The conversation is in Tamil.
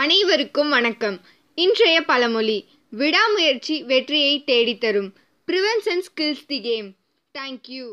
அனைவருக்கும் வணக்கம் இன்றைய பழமொழி விடாமுயற்சி வெற்றியை தேடித்தரும் prevention skills the game thank you